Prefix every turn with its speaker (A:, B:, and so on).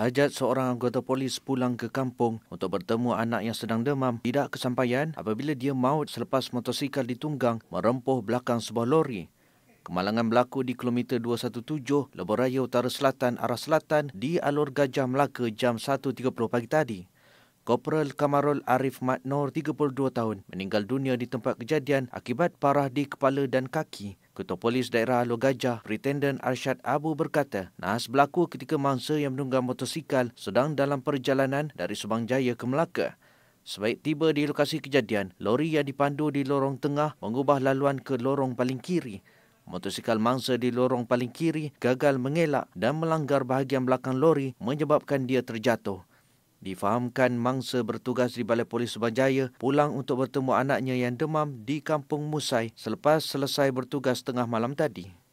A: Hajat seorang anggota polis pulang ke kampung untuk bertemu anak yang sedang demam tidak kesampaian apabila dia maut selepas motosikal ditunggang merempuh belakang sebuah lori. Kemalangan berlaku di kilometer 217 Lebuh Utara Selatan arah selatan di Alor Gajah Melaka jam 1.30 pagi tadi. Kopral Kamarul Arif Matnor 32 tahun meninggal dunia di tempat kejadian akibat parah di kepala dan kaki Ketua Polis Daerah Alu Gajah, Pretendent Arsyad Abu berkata, nas berlaku ketika mangsa yang menunggang motosikal sedang dalam perjalanan dari Subang Jaya ke Melaka. Sebaik tiba di lokasi kejadian, lori yang dipandu di lorong tengah mengubah laluan ke lorong paling kiri. Motosikal mangsa di lorong paling kiri gagal mengelak dan melanggar bahagian belakang lori menyebabkan dia terjatuh. Difahamkan mangsa bertugas di Balai Polis Subanjaya pulang untuk bertemu anaknya yang demam di Kampung Musai selepas selesai bertugas tengah malam tadi.